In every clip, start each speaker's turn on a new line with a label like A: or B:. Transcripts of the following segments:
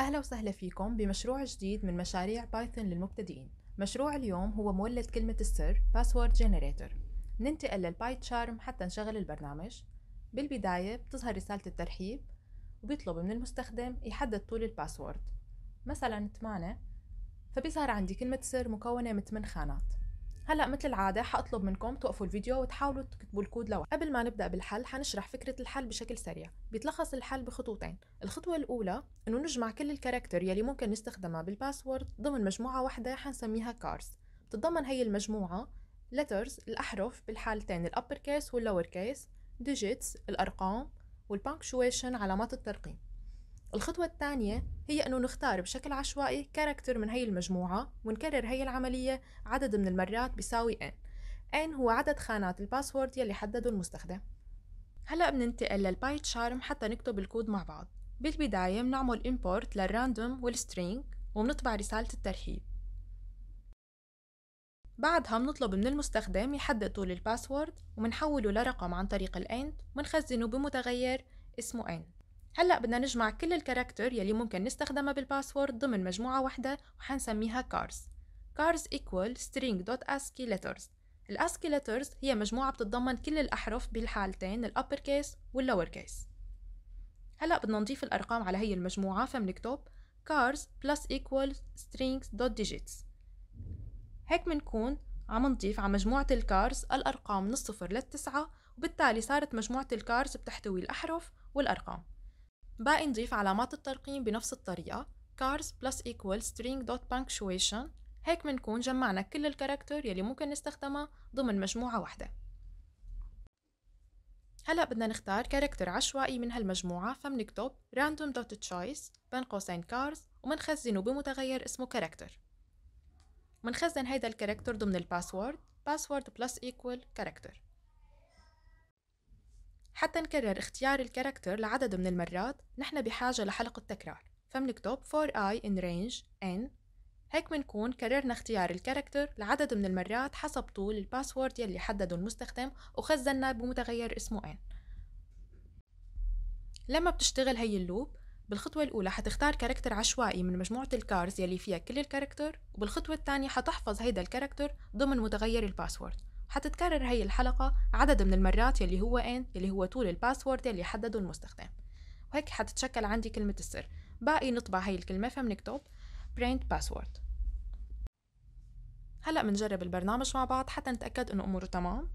A: أهلا وسهلا فيكم بمشروع جديد من مشاريع بايثون للمبتدئين مشروع اليوم هو مولد كلمة السر Password Generator ننتقل للباي تشارم حتى نشغل البرنامج بالبداية بتظهر رسالة الترحيب وبيطلب من المستخدم يحدد طول الباسورد مثلا 8 فبيظهر عندي كلمة سر مكونة من 8 خانات هلا مثل العاده حاطلب منكم توقفوا الفيديو وتحاولوا تكتبوا الكود لوحده قبل ما نبدا بالحل حنشرح فكره الحل بشكل سريع بيتلخص الحل بخطوتين الخطوه الاولى انه نجمع كل الكاركتر يلي ممكن نستخدمها بالباسورد ضمن مجموعه واحده حنسميها كارز بتتضمن هي المجموعه letters الاحرف بالحالتين الابر كيس واللور كيس digits الارقام والبانكشويشن علامات الترقيم الخطوة الثانية هي أنه نختار بشكل عشوائي كاركتر من هي المجموعة ونكرر هي العملية عدد من المرات بيساوي n n هو عدد خانات الباسورد يلي حدده المستخدم هلأ بننتقل للباي شارم حتى نكتب الكود مع بعض بالبداية بنعمل import للراندوم والسترينج وبنطبع رسالة الترحيب بعدها بنطلب من المستخدم يحدد طول الباسورد وبنحوله لرقم عن طريق ال ومنخزنه وبنخزنه بمتغير اسمه n هلا بدنا نجمع كل الكاركتر يلي ممكن نستخدمها بالباسورد ضمن مجموعه واحده وحنسميها cars cars equal string.ascii letters الاسكي letters هي مجموعه بتتضمن كل الاحرف بالحالتين الابر كيس واللور كيس هلا بدنا نضيف الارقام على هي المجموعه فبنكتب cars plus equal strings.digits هيك بنكون عم نضيف على مجموعة الكارز الأرقام من الصفر للتسعة وبالتالي صارت مجموعة الكارز بتحتوي الأحرف والأرقام باقي نضيف علامات الترقيم بنفس الطريقة cars plus equal string dot punctuation هيك منكون جمعنا كل الكاركتر يلي ممكن نستخدمها ضمن مجموعة واحدة هلا بدنا نختار كاركتر عشوائي من هالمجموعة فمنكتب random dot choice بين قوسين cars ومنخزنه بمتغير اسمه كاركتر منخزن هيدا الكاركتر ضمن الباسورد password plus equal character حتى نكرر اختيار الكاركتر لعدد من المرات نحن بحاجة لحلقة تكرار فمنكتب for i in range n هيك منكون كررنا اختيار الكاركتر لعدد من المرات حسب طول الباسورد يلي حدده المستخدم وخزناه بمتغير اسمه n لما بتشتغل هي اللوب بالخطوة الأولى حتختار كاركتر عشوائي من مجموعة الكارز يلي فيها كل الكاركتر وبالخطوة الثانية حتحفظ هيدا الكاركتر ضمن متغير الباسورد حتتكرر هي الحلقة عدد من المرات يلي هو ان يلي هو طول الباسورد يلي حدده المستخدم وهيك حتتشكل عندي كلمة السر باقي نطبع هي الكلمة فمنكتب print password هلأ منجرب البرنامج مع بعض حتى نتأكد إنه أموره تمام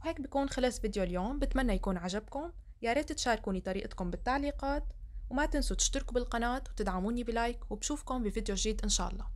A: وهيك بكون خلص فيديو اليوم بتمنى يكون عجبكم يا ريت تشاركوني طريقتكم بالتعليقات وما تنسوا تشتركوا بالقناة وتدعموني بلايك وبشوفكم بفيديو جديد إن شاء الله